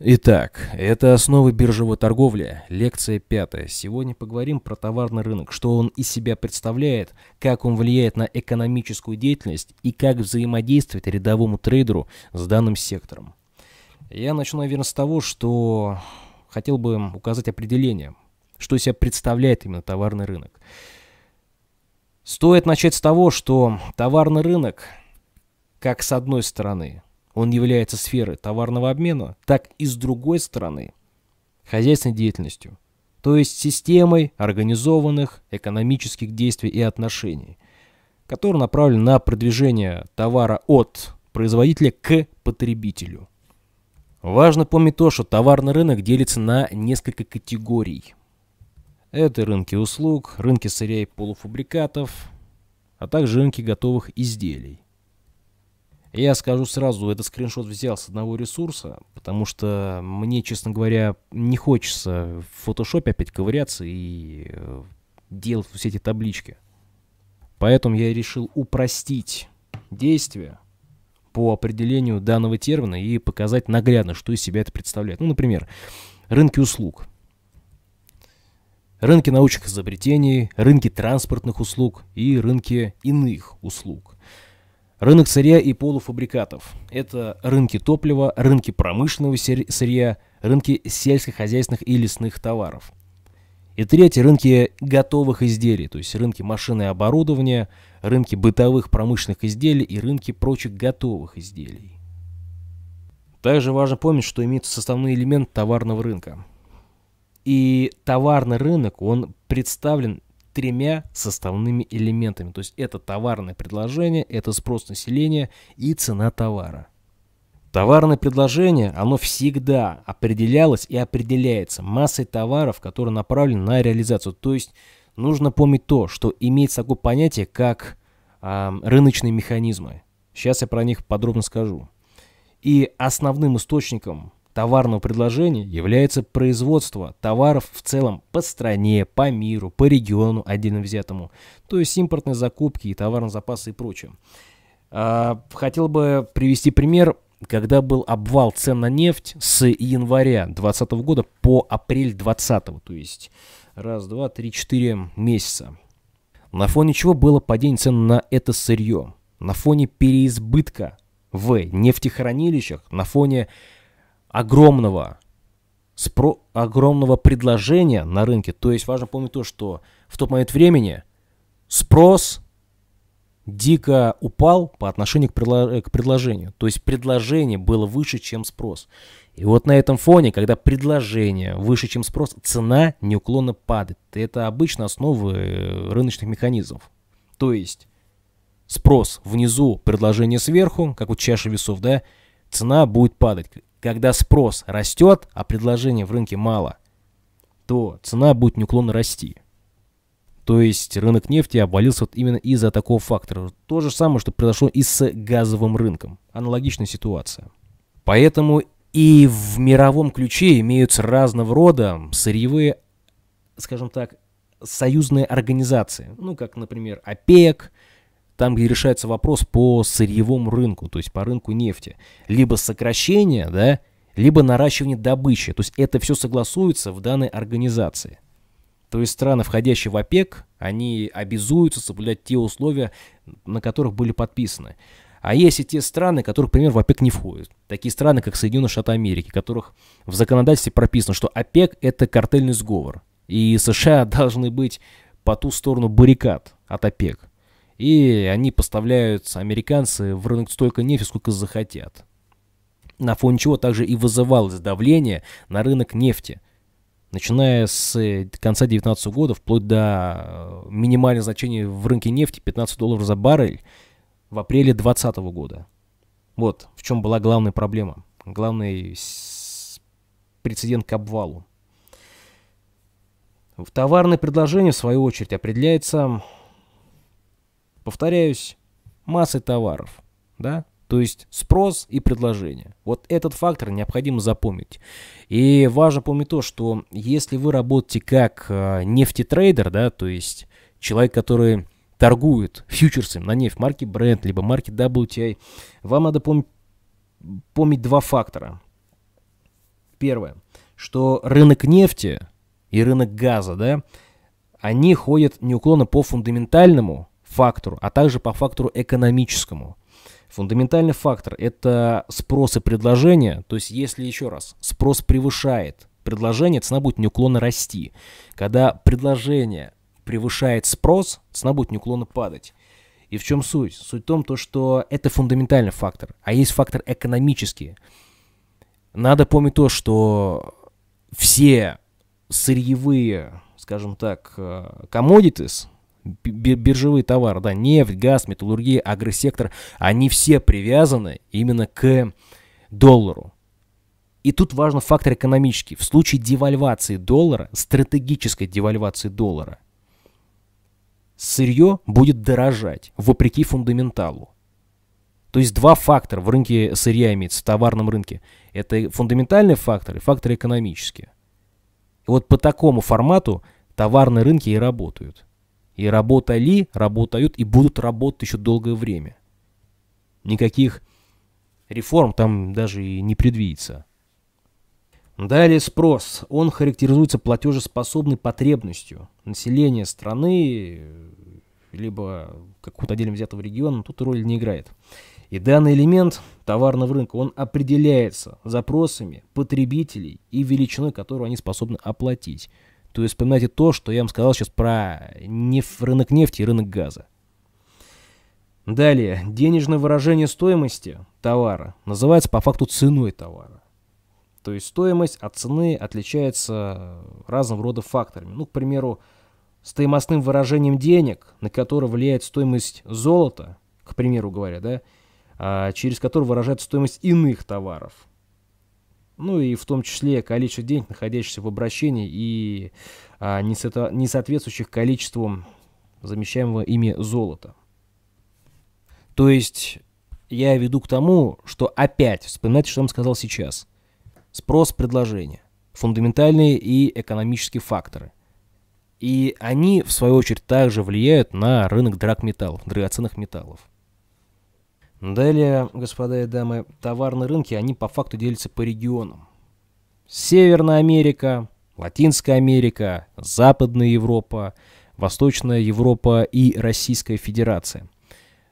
Итак, это основы биржевой торговли, лекция пятая. Сегодня поговорим про товарный рынок, что он из себя представляет, как он влияет на экономическую деятельность и как взаимодействовать рядовому трейдеру с данным сектором. Я начну, наверное, с того, что хотел бы указать определение, что из себя представляет именно товарный рынок. Стоит начать с того, что товарный рынок, как с одной стороны – он является сферой товарного обмена, так и с другой стороны – хозяйственной деятельностью, то есть системой организованных экономических действий и отношений, которые направлены на продвижение товара от производителя к потребителю. Важно помнить то, что товарный рынок делится на несколько категорий. Это рынки услуг, рынки сырья и полуфабрикатов, а также рынки готовых изделий. Я скажу сразу, этот скриншот взял с одного ресурса, потому что мне, честно говоря, не хочется в фотошопе опять ковыряться и э, делать все эти таблички. Поэтому я решил упростить действия по определению данного термина и показать наглядно, что из себя это представляет. Ну, например, рынки услуг. Рынки научных изобретений, рынки транспортных услуг и рынки иных услуг. Рынок сырья и полуфабрикатов – это рынки топлива, рынки промышленного сырья, рынки сельскохозяйственных и лесных товаров. И третье – рынки готовых изделий, то есть рынки машины и оборудования, рынки бытовых промышленных изделий и рынки прочих готовых изделий. Также важно помнить, что имеется составной элемент товарного рынка. И товарный рынок, он представлен тремя составными элементами. То есть это товарное предложение, это спрос населения и цена товара. Товарное предложение, оно всегда определялось и определяется массой товаров, которые направлены на реализацию. То есть нужно помнить то, что имеется такое понятие, как э, рыночные механизмы. Сейчас я про них подробно скажу. И основным источником товарного предложения является производство товаров в целом по стране, по миру, по региону отдельно взятому, то есть импортные закупки и товарные запасы и прочее. А, хотел бы привести пример, когда был обвал цен на нефть с января 2020 года по апрель 2020, то есть раз, два, три, четыре месяца. На фоне чего было падение цен на это сырье, на фоне переизбытка в нефтехранилищах, на фоне огромного спро огромного предложения на рынке. То есть важно помнить то, что в тот момент времени спрос дико упал по отношению к, предло э, к предложению. То есть предложение было выше, чем спрос. И вот на этом фоне, когда предложение выше, чем спрос, цена неуклонно падает. Это обычно основы э, рыночных механизмов. То есть спрос внизу, предложение сверху, как вот чаша весов, да, цена будет падать. Когда спрос растет, а предложения в рынке мало, то цена будет неуклонно расти. То есть рынок нефти обвалился вот именно из-за такого фактора. То же самое, что произошло и с газовым рынком. Аналогичная ситуация. Поэтому и в мировом ключе имеются разного рода сырьевые, скажем так, союзные организации. Ну, как, например, ОПЕК – там, где решается вопрос по сырьевому рынку, то есть по рынку нефти. Либо сокращение, да, либо наращивание добычи. То есть это все согласуется в данной организации. То есть страны, входящие в ОПЕК, они обязуются соблюдать те условия, на которых были подписаны. А есть и те страны, которые, например, в ОПЕК не входят. Такие страны, как Соединенные Штаты Америки, которых в законодательстве прописано, что ОПЕК – это картельный сговор. И США должны быть по ту сторону баррикад от ОПЕК и они поставляют, американцы, в рынок столько нефти, сколько захотят. На фоне чего также и вызывалось давление на рынок нефти – начиная с э, конца 19 года вплоть до э, минимальных значений в рынке нефти 15 долларов за баррель в апреле 2020 года. Вот в чем была главная проблема, главный прецедент к обвалу. товарное предложение, в свою очередь, определяется повторяюсь, массы товаров, да, то есть спрос и предложение. Вот этот фактор необходимо запомнить. И важно помнить то, что если вы работаете как э, нефтетрейдер, да, то есть человек, который торгует фьючерсами на нефть марки Brent, либо марки WTI, вам надо помнить, помнить два фактора. Первое, что рынок нефти и рынок газа, да, они ходят неуклонно по фундаментальному фактору, а также по фактору экономическому. Фундаментальный фактор – это спрос и предложение. То есть, если еще раз, спрос превышает предложение, цена будет неуклонно расти. Когда предложение превышает спрос, цена будет неуклонно падать. И в чем суть? Суть в том, то, что это фундаментальный фактор, а есть фактор экономический. Надо помнить то, что все сырьевые, скажем так, э, commodities, биржевые товары, да, нефть, газ, металлургия, агросектор, они все привязаны именно к доллару. И тут важен фактор экономический. В случае девальвации доллара, стратегической девальвации доллара, сырье будет дорожать, вопреки фундаменталу. То есть два фактора в рынке сырья имеется, в товарном рынке. Это фундаментальный фактор и фактор экономический. И вот по такому формату товарные рынки и работают. И работали, работают и будут работать еще долгое время. Никаких реформ там даже и не предвидится. Далее спрос. Он характеризуется платежеспособной потребностью населения страны, либо какого-то отдельно взятого региона, тут роль не играет. И данный элемент товарного рынка, он определяется запросами потребителей и величиной, которую они способны оплатить то есть вспоминайте то, что я вам сказал сейчас про неф- рынок нефти и рынок газа. Далее, денежное выражение стоимости товара называется по факту ценой товара. То есть стоимость от цены отличается разного рода факторами. Ну, к примеру, стоимостным выражением денег, на которое влияет стоимость золота, к примеру говоря, да, а, через который выражается стоимость иных товаров ну и в том числе количество денег, находящихся в обращении и а, не, со- не соответствующих количеству замещаемого ими золота. То есть я веду к тому, что опять, вспоминайте, что я вам сказал сейчас, спрос предложение, фундаментальные и экономические факторы. И они, в свою очередь, также влияют на рынок драгметаллов, драгоценных металлов. Далее, господа и дамы, товарные рынки, они по факту делятся по регионам. Северная Америка, Латинская Америка, Западная Европа, Восточная Европа и Российская Федерация.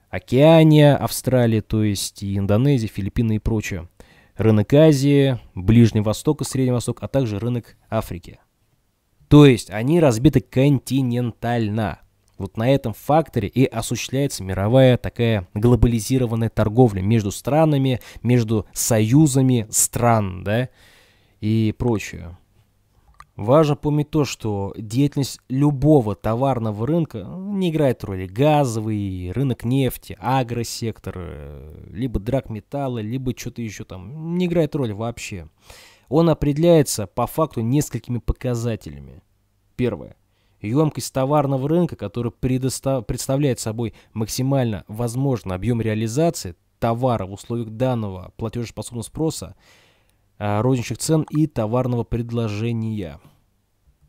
Океания, Австралия, то есть и Индонезия, Филиппины и прочее. Рынок Азии, Ближний Восток и Средний Восток, а также рынок Африки. То есть они разбиты континентально. Вот на этом факторе и осуществляется мировая такая глобализированная торговля между странами, между союзами стран, да, и прочее. Важно помнить то, что деятельность любого товарного рынка ну, не играет роли. Газовый, рынок нефти, агросектор, э, либо драгметаллы, либо что-то еще там. Не играет роли вообще. Он определяется по факту несколькими показателями. Первое емкость товарного рынка, который представляет собой максимально возможный объем реализации товара в условиях данного платежеспособного спроса, а, розничных цен и товарного предложения.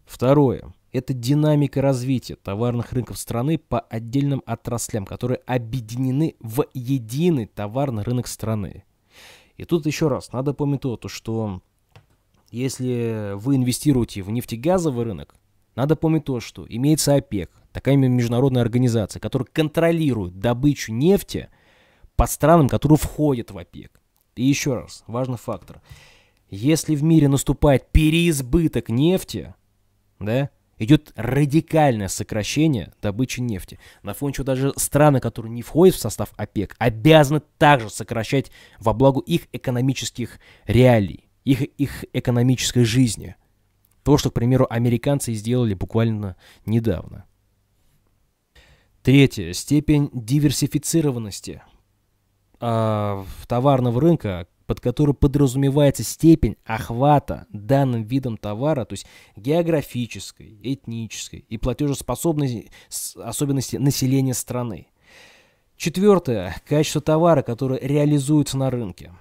Второе. Это динамика развития товарных рынков страны по отдельным отраслям, которые объединены в единый товарный рынок страны. И тут еще раз надо помнить то, что если вы инвестируете в нефтегазовый рынок, надо помнить то, что имеется ОПЕК, такая международная организация, которая контролирует добычу нефти по странам, которые входят в ОПЕК. И еще раз, важный фактор. Если в мире наступает переизбыток нефти, да, идет радикальное сокращение добычи нефти. На фоне чего даже страны, которые не входят в состав ОПЕК, обязаны также сокращать во благо их экономических реалий, их, их экономической жизни – то, что, к примеру, американцы сделали буквально недавно. Третье. Степень диверсифицированности э, товарного рынка, под которую подразумевается степень охвата данным видом товара, то есть географической, этнической и платежеспособной особенности населения страны. Четвертое. Качество товара, которое реализуется на рынке.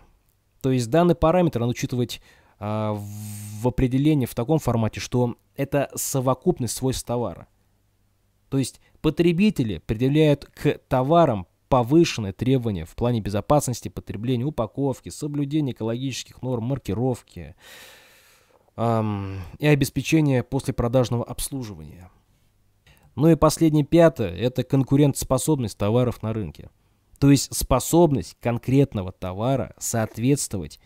То есть данный параметр надо учитывать а, в определении в таком формате, что это совокупность свойств товара. То есть потребители предъявляют к товарам повышенные требования в плане безопасности потребления, упаковки, соблюдения экологических норм, маркировки эм, и обеспечения послепродажного обслуживания. Ну и последнее пятое – это конкурентоспособность товаров на рынке. То есть способность конкретного товара соответствовать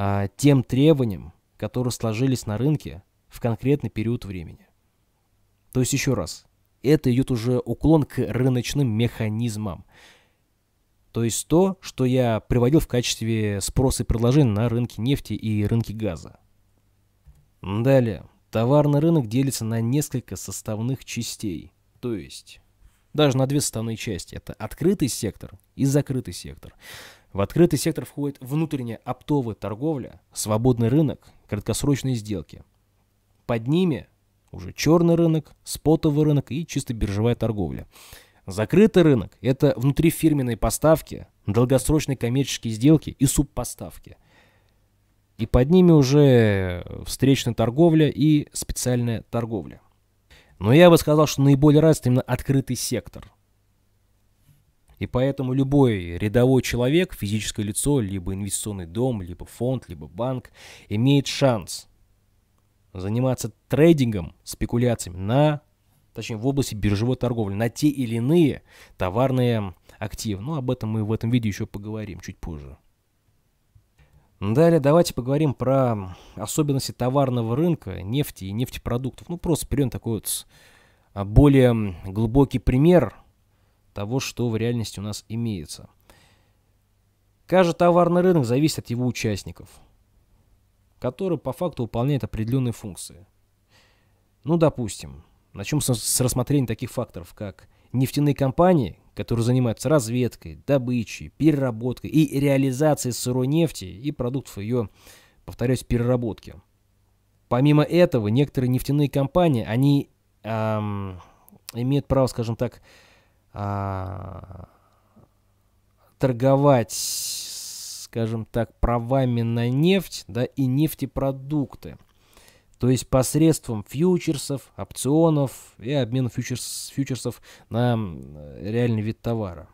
а, тем требованиям, которые сложились на рынке в конкретный период времени. То есть еще раз, это идет уже уклон к рыночным механизмам. То есть то, что я приводил в качестве спроса и предложения на рынке нефти и рынке газа. Далее. Товарный рынок делится на несколько составных частей. То есть даже на две составные части. Это открытый сектор и закрытый сектор. В открытый сектор входит внутренняя оптовая торговля, свободный рынок, краткосрочные сделки. Под ними уже черный рынок, спотовый рынок и чисто биржевая торговля. Закрытый рынок – это внутрифирменные поставки, долгосрочные коммерческие сделки и субпоставки. И под ними уже встречная торговля и специальная торговля. Но я бы сказал, что наиболее развит именно открытый сектор – и поэтому любой рядовой человек, физическое лицо, либо инвестиционный дом, либо фонд, либо банк, имеет шанс заниматься трейдингом, спекуляциями на, точнее, в области биржевой торговли, на те или иные товарные активы. Но ну, об этом мы в этом видео еще поговорим чуть позже. Далее давайте поговорим про особенности товарного рынка нефти и нефтепродуктов. Ну, просто берем такой вот а, более глубокий пример – того, что в реальности у нас имеется. Каждый товарный рынок зависит от его участников, которые по факту выполняют определенные функции. Ну, допустим, начнем с рассмотрения таких факторов, как нефтяные компании, которые занимаются разведкой, добычей, переработкой и реализацией сырой нефти и продуктов ее, повторяюсь, переработки. Помимо этого, некоторые нефтяные компании, они эм, имеют право, скажем так, а, торговать, скажем так, правами на нефть да, и нефтепродукты. То есть посредством фьючерсов, опционов и обмен фьючерс, фьючерсов на реальный вид товара.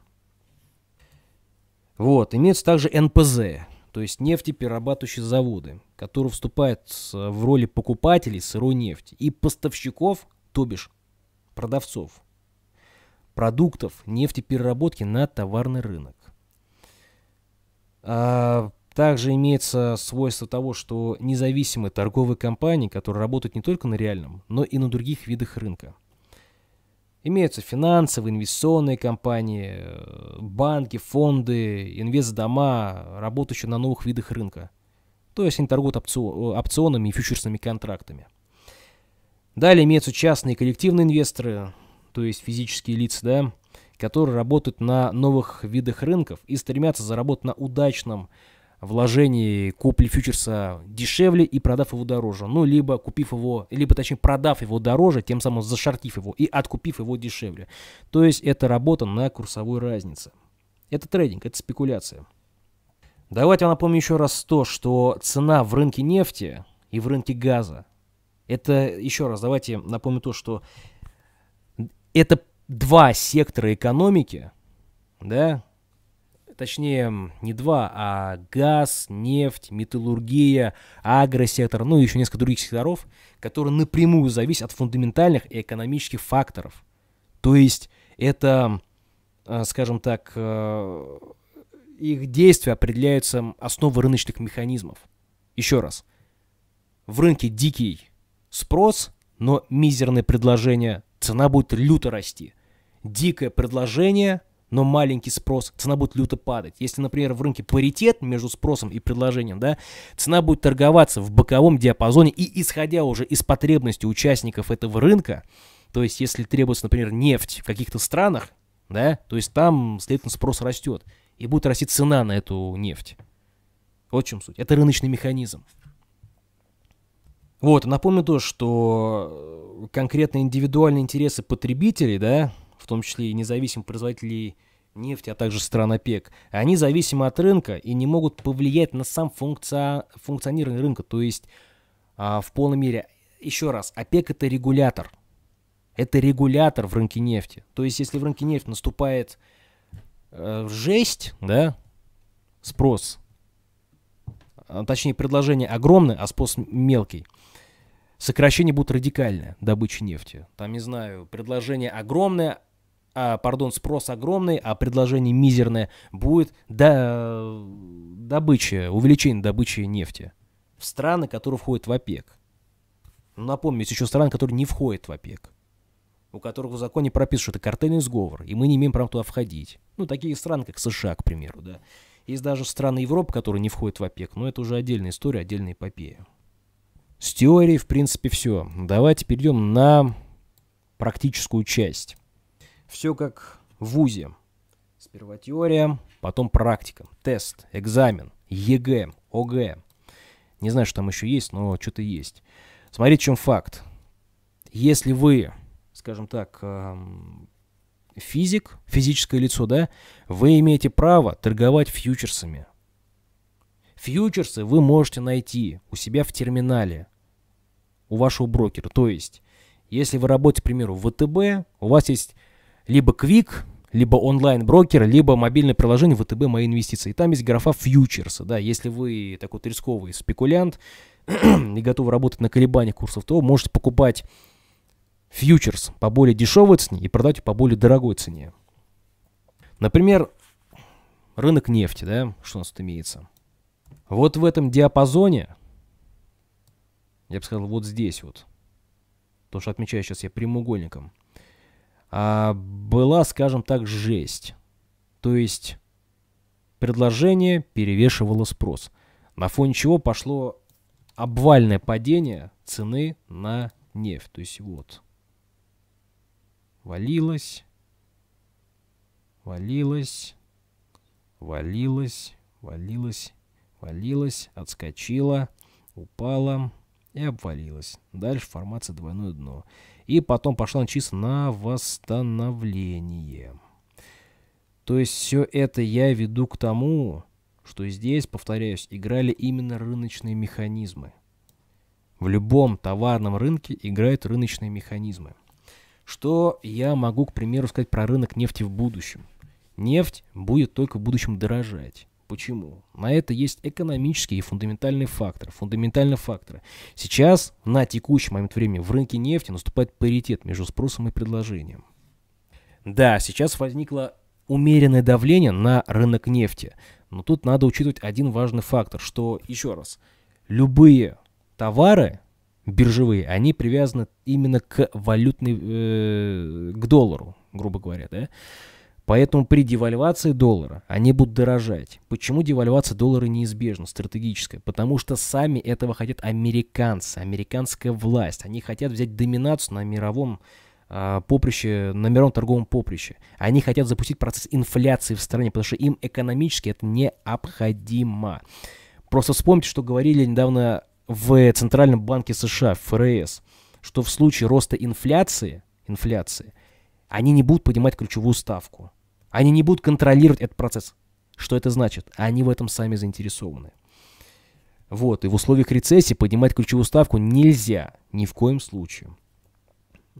Вот, имеются также НПЗ, то есть нефтеперерабатывающие заводы, которые вступают в роли покупателей сырой нефти и поставщиков, то бишь продавцов продуктов нефтепереработки на товарный рынок. А также имеется свойство того, что независимые торговые компании, которые работают не только на реальном, но и на других видах рынка. Имеются финансовые, инвестиционные компании, э, банки, фонды, инвестдома, работающие на новых видах рынка. То есть они торгуют э, опционами и фьючерсными контрактами. Далее имеются частные и коллективные инвесторы, то есть физические лица, да, которые работают на новых видах рынков и стремятся заработать на удачном вложении купли фьючерса дешевле и продав его дороже. Ну, либо купив его, либо точнее продав его дороже, тем самым зашортив его и откупив его дешевле. То есть это работа на курсовой разнице. Это трейдинг, это спекуляция. Давайте я напомню еще раз то, что цена в рынке нефти и в рынке газа, это еще раз, давайте напомню то, что это два сектора экономики, да, точнее, не два, а газ, нефть, металлургия, агросектор, ну и еще несколько других секторов, которые напрямую зависят от фундаментальных и экономических факторов. То есть это, э, скажем так, э, их действия определяются основой рыночных механизмов. Еще раз. В рынке дикий спрос, но мизерное предложение цена будет люто расти. Дикое предложение, но маленький спрос, цена будет люто падать. Если, например, в рынке паритет между спросом и предложением, да, цена будет торговаться в боковом диапазоне и исходя уже из потребностей участников этого рынка, то есть если требуется, например, нефть в каких-то странах, да, то есть там, следовательно, спрос растет и будет расти цена на эту нефть. Вот в чем суть. Это рыночный механизм. Вот, напомню то, что э, конкретно индивидуальные интересы потребителей, да, в том числе и независимых производителей нефти, а также стран ОПЕК, они зависимы от рынка и не могут повлиять на сам функци... функционирование рынка, то есть а, в полной мере. Еще раз, ОПЕК это регулятор. Это регулятор в рынке нефти. То есть, если в рынке нефти наступает э, жесть, да, спрос, а, точнее предложение огромное, а спрос мелкий, сокращения будут радикальные добычи нефти. Там, не знаю, предложение огромное, а, пардон, спрос огромный, а предложение мизерное, будет до, добыча, увеличение добычи нефти в страны, которые входят в ОПЕК. Ну, напомню, есть еще страны, которые не входят в ОПЕК, у которых в законе прописано, что это картельный сговор, и мы не имеем права туда входить. Ну, такие страны, как США, к примеру, да. Есть даже страны Европы, которые не входят в ОПЕК, но это уже отдельная история, отдельная эпопея. С теорией, в принципе, все. Давайте перейдем на практическую часть. Все как в ВУЗе. Сперва теория, потом практика, тест, экзамен, ЕГЭ, ОГЭ. Не знаю, что там еще есть, но что-то есть. Смотрите, в чем факт. Если вы, скажем так, эм, физик, физическое лицо, да, вы имеете право торговать фьючерсами. Фьючерсы вы можете найти у себя в терминале у вашего брокера. То есть, если вы работаете, к примеру, в ВТБ, у вас есть либо Квик, либо онлайн-брокер, либо мобильное приложение ВТБ «Мои инвестиции». И там есть графа фьючерса. Да, если вы такой вот рисковый спекулянт и готовы работать на колебаниях курсов, то можете покупать фьючерс по более дешевой цене и продать по более дорогой цене. Например, рынок нефти, да, что у нас тут имеется. Вот в этом диапазоне я бы сказал, вот здесь вот. То, что отмечаю сейчас я прямоугольником. А была, скажем так, жесть. То есть предложение перевешивало спрос. На фоне чего пошло обвальное падение цены на нефть. То есть вот. Валилось. Валилось. Валилось. Валилось. Валилось. Отскочило. Упало. Упало и обвалилась. Дальше формация двойное дно. И потом пошла начисто на восстановление. То есть все это я веду к тому, что здесь, повторяюсь, играли именно рыночные механизмы. В любом товарном рынке играют рыночные механизмы. Что я могу, к примеру, сказать про рынок нефти в будущем? Нефть будет только в будущем дорожать. Почему? На это есть экономический и фундаментальный фактор. Фундаментальный фактор. Сейчас, на текущий момент времени, в рынке нефти наступает паритет между спросом и предложением. Да, сейчас возникло умеренное давление на рынок нефти. Но тут надо учитывать один важный фактор, что, еще раз, любые товары биржевые, они привязаны именно к валютной, э, к доллару, грубо говоря, да, Поэтому при девальвации доллара они будут дорожать. Почему девальвация доллара неизбежна, стратегическая? Потому что сами этого хотят американцы, американская власть. Они хотят взять доминацию на мировом а, поприще, на мировом торговом поприще. Они хотят запустить процесс инфляции в стране, потому что им экономически это необходимо. Просто вспомните, что говорили недавно в Центральном банке США, ФРС, что в случае роста инфляции, инфляции – они не будут поднимать ключевую ставку. Они не будут контролировать этот процесс. Что это значит? Они в этом сами заинтересованы. Вот, и в условиях рецессии поднимать ключевую ставку нельзя ни в коем случае.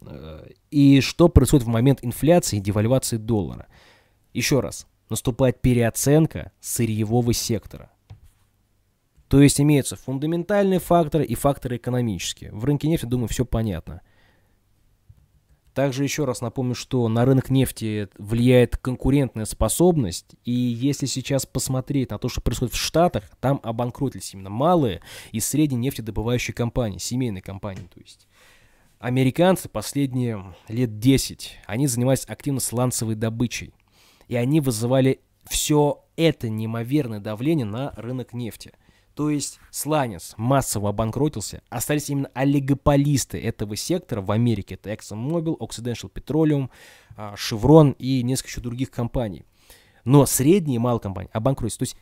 Э, и что происходит в момент инфляции и девальвации доллара? Еще раз, наступает переоценка сырьевого сектора. То есть имеются фундаментальные факторы и факторы экономические. В рынке нефти, думаю, все понятно – также еще раз напомню, что на рынок нефти влияет конкурентная способность, и если сейчас посмотреть на то, что происходит в Штатах, там обанкротились именно малые и средние нефтедобывающие компании, семейные компании, то есть. Американцы последние лет 10, они занимались активно сланцевой добычей, и они вызывали все это неимоверное давление на рынок нефти – то есть Сланец массово обанкротился, остались именно олигополисты этого сектора в Америке. Это ExxonMobil, Occidental Petroleum, а, Chevron и несколько еще других компаний. Но средние и малые компании обанкротились. То есть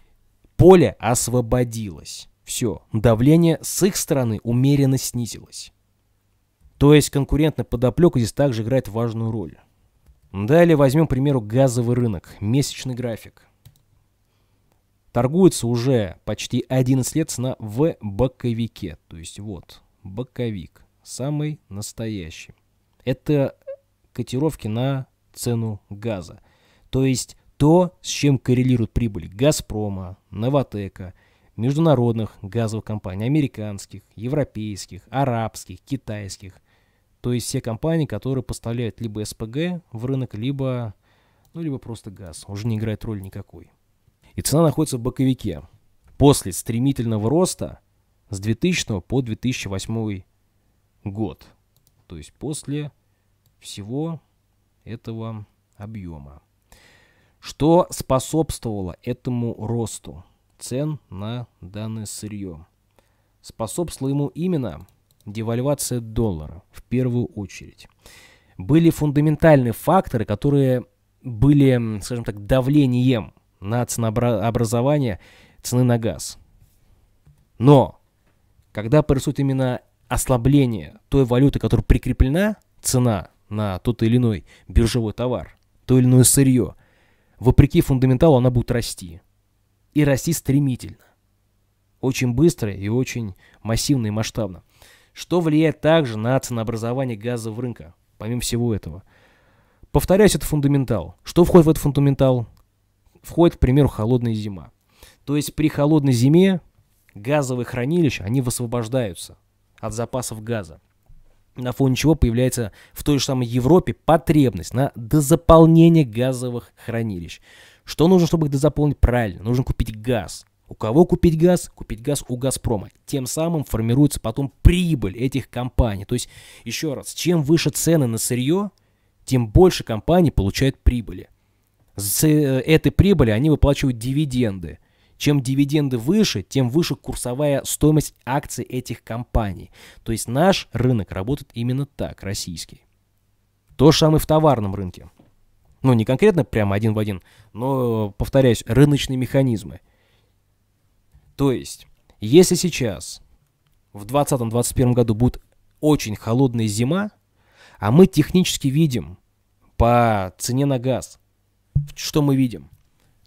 поле освободилось. Все, давление с их стороны умеренно снизилось. То есть конкурентная подоплека здесь также играет важную роль. Далее возьмем, к примеру, газовый рынок, месячный график торгуется уже почти 11 лет цена в боковике. То есть вот, боковик, самый настоящий. Это котировки на цену газа. То есть то, с чем коррелирует прибыль «Газпрома», «Новотека», международных газовых компаний, американских, европейских, арабских, китайских. То есть все компании, которые поставляют либо СПГ в рынок, либо, ну, либо просто газ. Уже не играет роль никакой и цена находится в боковике. После стремительного роста с 2000 по 2008 год. То есть после всего этого объема. Что способствовало этому росту цен на данное сырье? Способствовала ему именно девальвация доллара в первую очередь. Были фундаментальные факторы, которые были, скажем так, давлением на ценообразование цены на газ. Но когда происходит именно ослабление той валюты, которой прикреплена цена на тот или иной биржевой товар, то или иное сырье, вопреки фундаменталу она будет расти. И расти стремительно. Очень быстро и очень массивно и масштабно. Что влияет также на ценообразование газового рынка, помимо всего этого. Повторяюсь, это фундаментал. Что входит в этот фундаментал? входит, к примеру, холодная зима. То есть при холодной зиме газовые хранилища, они высвобождаются от запасов газа. На фоне чего появляется в той же самой Европе потребность на дозаполнение газовых хранилищ. Что нужно, чтобы их дозаполнить? Правильно, нужно купить газ. У кого купить газ? Купить газ у «Газпрома». Тем самым формируется потом прибыль этих компаний. То есть, еще раз, чем выше цены на сырье, тем больше компаний получают прибыли. С э, этой прибыли они выплачивают дивиденды. Чем дивиденды выше, тем выше курсовая стоимость акций этих компаний. То есть наш рынок работает именно так, российский. То же самое в товарном рынке. Ну, не конкретно прямо один в один, но, повторяюсь, рыночные механизмы. То есть, если сейчас в 2020-2021 году будет очень холодная зима, а мы технически видим по цене на газ, что мы видим?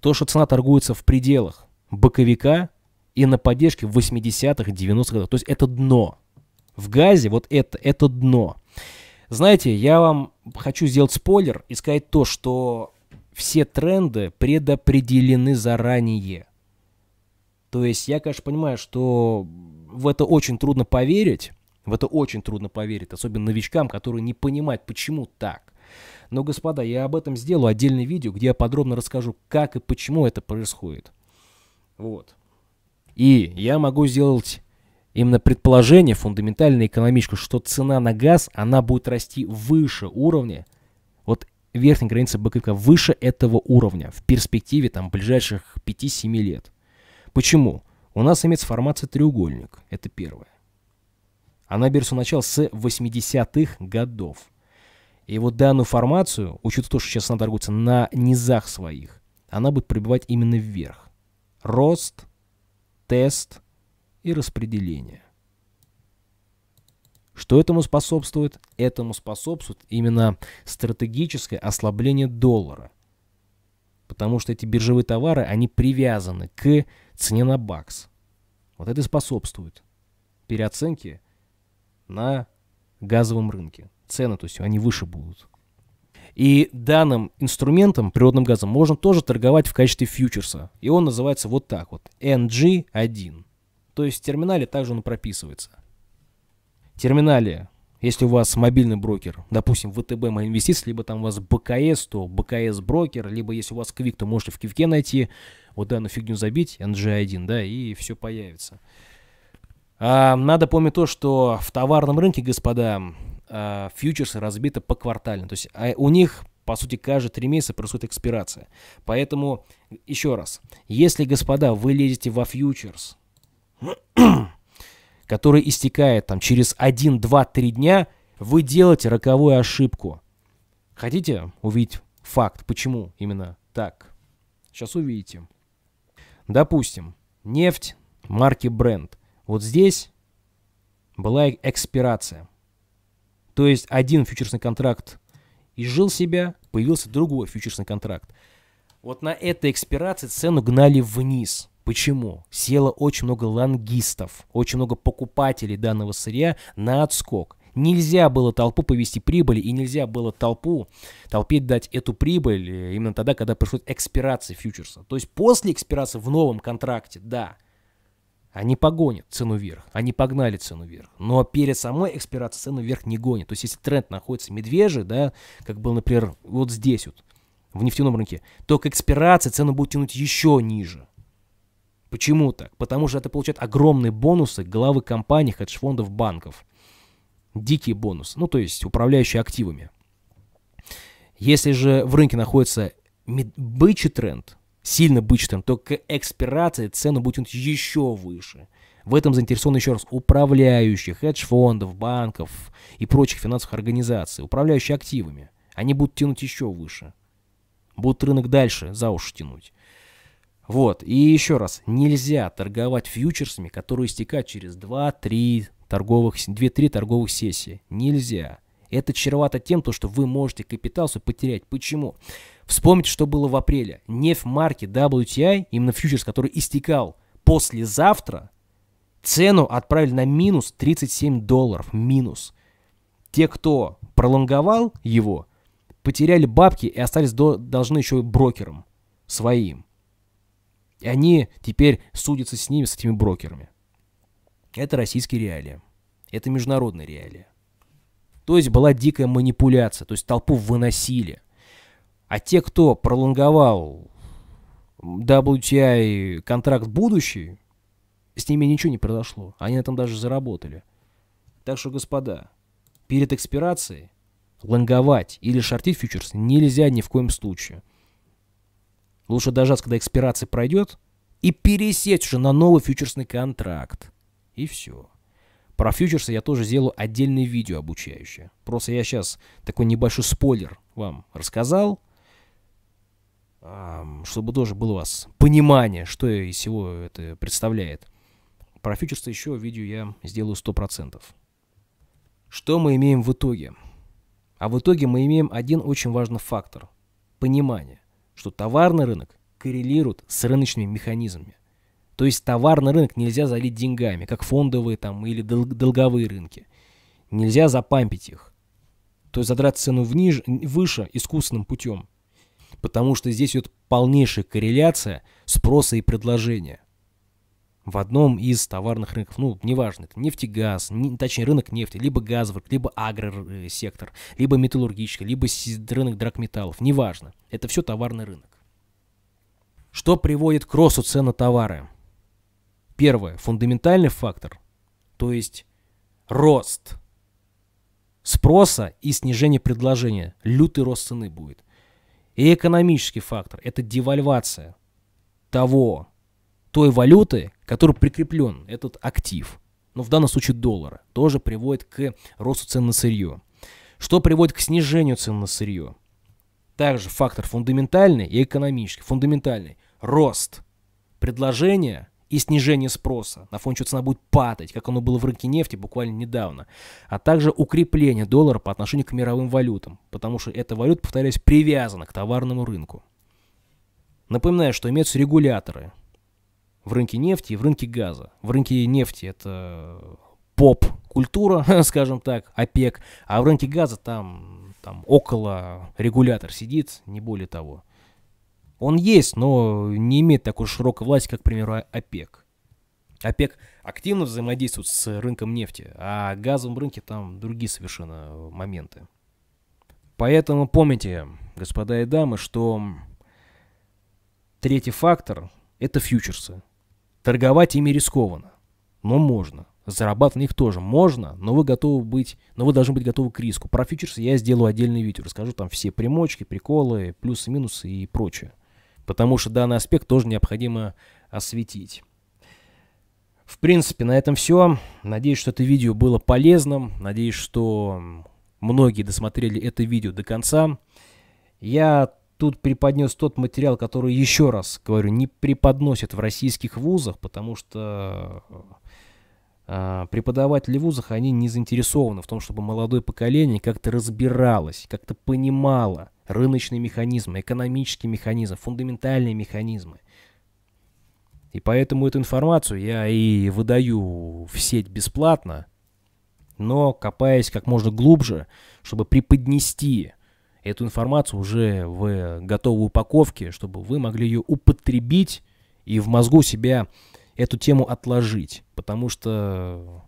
То, что цена торгуется в пределах боковика и на поддержке в 80-х, 90-х годах. То есть это дно. В газе вот это, это дно. Знаете, я вам хочу сделать спойлер и сказать то, что все тренды предопределены заранее. То есть я, конечно, понимаю, что в это очень трудно поверить. В это очень трудно поверить, особенно новичкам, которые не понимают, почему так. Но, господа, я об этом сделаю отдельное видео, где я подробно расскажу, как и почему это происходит. Вот. И я могу сделать именно предположение фундаментально экономическое, что цена на газ, она будет расти выше уровня, вот верхней границы БКК, выше этого уровня в перспективе там ближайших 5-7 лет. Почему? У нас имеется формация треугольник, это первое. Она берется начало с 80-х годов. И вот данную формацию, учитывая то, что сейчас она торгуется на низах своих, она будет пробивать именно вверх. Рост, тест и распределение. Что этому способствует? Этому способствует именно стратегическое ослабление доллара. Потому что эти биржевые товары, они привязаны к цене на бакс. Вот это способствует переоценке на газовом рынке цены, то есть они выше будут. И данным инструментом, природным газом, можно тоже торговать в качестве фьючерса. И он называется вот так вот, NG1. То есть в терминале также он прописывается. В терминале, если у вас мобильный брокер, допустим, ВТБ Мои Инвестиции, либо там у вас БКС, то БКС Брокер, либо если у вас Квик, то можете в Квике найти, вот данную фигню забить, NG1, да, и все появится. А, надо помнить то, что в товарном рынке, господа, Э, фьючерсы разбиты по квартально. То есть а, у них, по сути, каждые три месяца происходит экспирация. Поэтому, еще раз, если, господа, вы лезете во фьючерс, который истекает там через 1, 2, 3 дня, вы делаете роковую ошибку. Хотите увидеть факт, почему именно так? Сейчас увидите. Допустим, нефть марки бренд. Вот здесь была экспирация. То есть один фьючерсный контракт изжил себя, появился другой фьючерсный контракт. Вот на этой экспирации цену гнали вниз. Почему? Село очень много лангистов, очень много покупателей данного сырья на отскок. Нельзя было толпу повести прибыль, и нельзя было толпу, толпе дать эту прибыль э, именно тогда, когда происходит экспирация фьючерса. То есть после экспирации в новом контракте, да, они погонят цену вверх, они погнали цену вверх. Но перед самой экспирацией цену вверх не гонят. То есть, если тренд находится медвежий, да, как был, например, вот здесь вот, в нефтяном рынке, то к экспирации цену будет тянуть еще ниже. Почему так? Потому что это получают огромные бонусы главы компаний, хедж-фондов, банков. Дикий бонус. ну то есть управляющие активами. Если же в рынке находится бычий тренд, сильно бычатым, то к экспирации цены будет еще выше. В этом заинтересованы еще раз управляющих, хедж-фондов, банков и прочих финансовых организаций, управляющие активами. Они будут тянуть еще выше. Будут рынок дальше за уши тянуть. Вот, и еще раз, нельзя торговать фьючерсами, которые истекают через 2-3 торговых, 2-3 торговых сессии. Нельзя. Это чревато тем, то, что вы можете капитал свой потерять. Почему? Почему? Вспомните, что было в апреле. Нефть марки WTI, именно фьючерс, который истекал послезавтра, цену отправили на минус 37 долларов. Минус. Те, кто пролонговал его, потеряли бабки и остались до, должны еще и брокерам своим. И они теперь судятся с ними, с этими брокерами. Это российские реалии. Это международные реалии. То есть была дикая манипуляция, то есть толпу выносили. А те, кто пролонговал WTI контракт будущий, с ними ничего не произошло. Они на этом даже заработали. Так что, господа, перед экспирацией лонговать или шортить фьючерс нельзя ни в коем случае. Лучше дождаться, когда экспирация пройдет, и пересесть уже на новый фьючерсный контракт. И все. Про фьючерсы я тоже сделаю отдельное видео обучающее. Просто я сейчас такой небольшой спойлер вам рассказал чтобы тоже было у вас понимание, что из всего это представляет. Про фьючерсы еще видео я сделаю 100%. Что мы имеем в итоге? А в итоге мы имеем один очень важный фактор – понимание, что товарный рынок коррелирует с рыночными механизмами. То есть товарный рынок нельзя залить деньгами, как фондовые там или долговые рынки. Нельзя запампить их. То есть задрать цену вниз, выше искусственным путем – потому что здесь вот полнейшая корреляция спроса и предложения. В одном из товарных рынков, ну, неважно, это нефтегаз, не, точнее, рынок нефти, либо газовый, либо агросектор, либо металлургический, либо рынок драгметаллов, неважно. Это все товарный рынок. Что приводит к росту цен на товары? Первое, фундаментальный фактор, то есть рост спроса и снижение предложения. Лютый рост цены будет. И экономический фактор – это девальвация того, той валюты, которой прикреплен этот актив. Но ну, в данном случае доллара. Тоже приводит к росту цен на сырье. Что приводит к снижению цен на сырье. Также фактор фундаментальный и экономический. Фундаментальный – рост предложения – и снижение спроса, на фоне чего цена будет падать, как оно было в рынке нефти буквально недавно, а также укрепление доллара по отношению к мировым валютам, потому что эта валюта, повторяюсь, привязана к товарному рынку. Напоминаю, что имеются регуляторы в рынке нефти и в рынке газа. В рынке нефти это поп-культура, скажем так, ОПЕК, а в рынке газа там, там около регулятор сидит, не более того. Он есть, но не имеет такой широкой власти, как, к примеру, а-, ОПЕК. ОПЕК активно взаимодействует с рынком нефти, а газовом рынке там другие совершенно моменты. Поэтому помните, господа и дамы, что третий фактор – это фьючерсы. Торговать ими рискованно, но можно. Зарабатывать на них тоже можно, но вы готовы быть, но вы должны быть готовы к риску. Про фьючерсы я сделаю отдельный видео, расскажу там все примочки, приколы, плюсы, минусы и прочее потому что данный аспект тоже необходимо осветить. В принципе, на этом все. Надеюсь, что это видео было полезным. Надеюсь, что многие досмотрели это видео до конца. Я тут преподнес тот материал, который, еще раз говорю, не преподносят в российских вузах, потому что а, преподаватели вузах, они не заинтересованы в том, чтобы молодое поколение как-то разбиралось, как-то понимало рыночные механизмы, экономические механизмы, фундаментальные механизмы. И поэтому эту информацию я и выдаю в сеть бесплатно, но копаясь как можно глубже, чтобы преподнести эту информацию уже в готовой упаковке, чтобы вы могли ее употребить и в мозгу себя эту тему отложить, потому что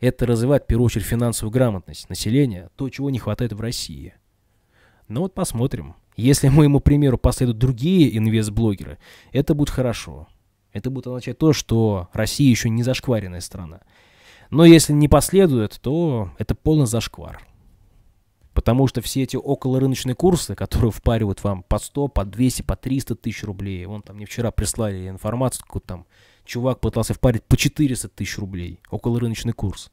это развивает, в первую очередь, финансовую грамотность населения, то, чего не хватает в России. Но ну вот посмотрим. Если моему примеру последуют другие инвестблогеры, это будет хорошо. Это будет означать то, что Россия еще не зашкваренная страна. Но если не последует, то это полный зашквар. Потому что все эти околорыночные курсы, которые впаривают вам по 100, по 200, по 300 тысяч рублей, вон там мне вчера прислали информацию, какой там чувак пытался впарить по 400 тысяч рублей, околорыночный курс.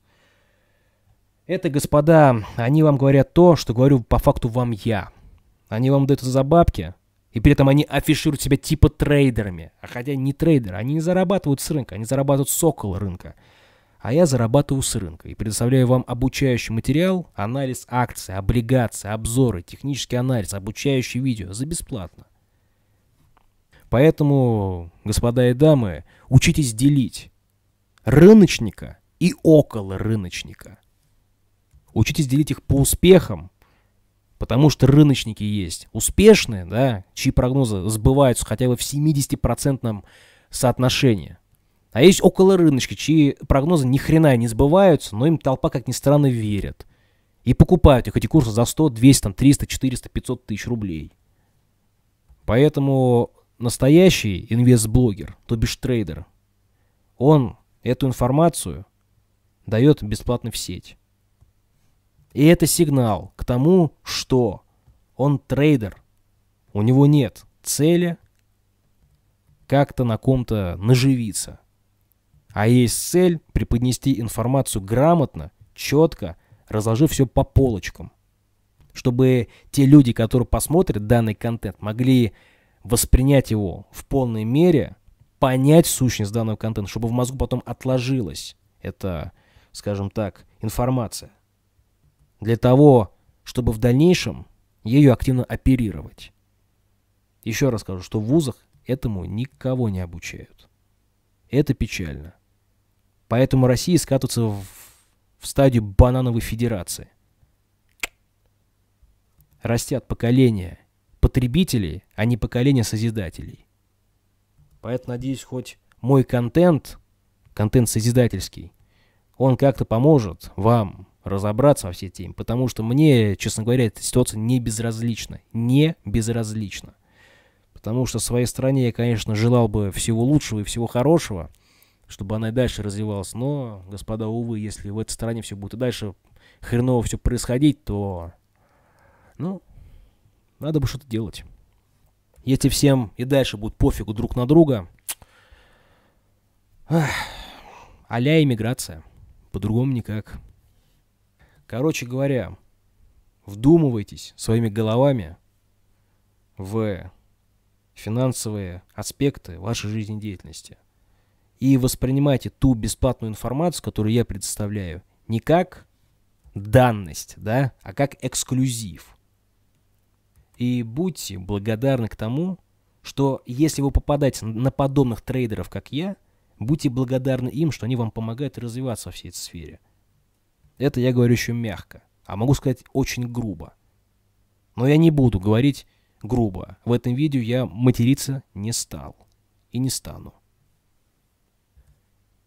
Это, господа, они вам говорят то, что говорю по факту вам я. Они вам дают это за бабки, и при этом они афишируют себя типа трейдерами. А хотя не трейдеры, они не зарабатывают с рынка, они зарабатывают с около рынка а я зарабатываю с рынка и предоставляю вам обучающий материал, анализ акций, облигаций, обзоры, технический анализ, обучающие видео за бесплатно. Поэтому, господа и дамы, учитесь делить рыночника и около рыночника. Учитесь делить их по успехам, потому что рыночники есть успешные, да, чьи прогнозы сбываются хотя бы в 70% соотношении – а есть около рыночки, чьи прогнозы ни хрена не сбываются, но им толпа, как ни странно, верит. И покупают их эти курсы за 100, 200, там, 300, 400, 500 тысяч рублей. Поэтому настоящий инвестблогер, то бишь трейдер, он эту информацию дает бесплатно в сеть. И это сигнал к тому, что он трейдер. У него нет цели как-то на ком-то наживиться. А есть цель преподнести информацию грамотно, четко, разложив все по полочкам. Чтобы те люди, которые посмотрят данный контент, могли воспринять его в полной мере, понять сущность данного контента, чтобы в мозгу потом отложилась эта, скажем так, информация. Для того, чтобы в дальнейшем ею активно оперировать. Еще раз скажу, что в вузах этому никого не обучают. Это печально. Поэтому Россия скатывается в, в стадию банановой федерации. Растят поколения потребителей, а не поколения созидателей. Поэтому, надеюсь, хоть мой контент, контент созидательский, он как-то поможет вам разобраться во всей теме, потому что мне, честно говоря, эта ситуация не безразлична. Не безразлична. Потому что своей стране я, конечно, желал бы всего лучшего и всего хорошего – чтобы она и дальше развивалась. Но, господа, увы, если в этой стране все будет и дальше хреново все происходить, то, ну, надо бы что-то делать. Если всем и дальше будет пофигу друг на друга, ах, а-ля иммиграция, по-другому никак. Короче говоря, вдумывайтесь своими головами в финансовые аспекты вашей жизнедеятельности – и воспринимайте ту бесплатную информацию, которую я предоставляю, не как данность, да, а как эксклюзив. И будьте благодарны к тому, что если вы попадаете на подобных трейдеров, как я, будьте благодарны им, что они вам помогают развиваться во всей этой сфере. Это я говорю еще мягко, а могу сказать очень грубо. Но я не буду говорить грубо. В этом видео я материться не стал и не стану.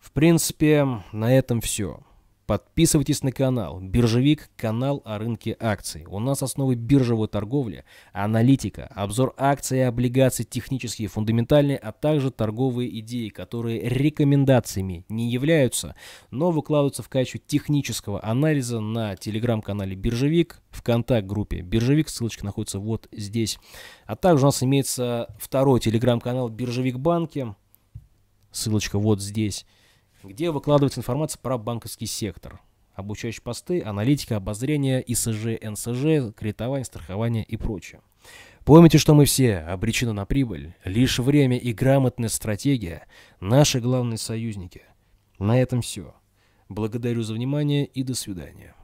В принципе, на этом все. Подписывайтесь на канал. Биржевик – канал о рынке акций. У нас основы биржевой торговли, аналитика, обзор акций и облигаций, технические, фундаментальные, а также торговые идеи, которые рекомендациями не являются, но выкладываются в качестве технического анализа на телеграм-канале Биржевик, в контакт группе Биржевик, ссылочка находится вот здесь. А также у нас имеется второй телеграм-канал Биржевик Банки, ссылочка вот здесь где выкладывается информация про банковский сектор, обучающие посты, аналитика, обозрение, ИСЖ, НСЖ, кредитование, страхование и прочее. Помните, что мы все обречены на прибыль. Лишь время и грамотная стратегия – наши главные союзники. На этом все. Благодарю за внимание и до свидания.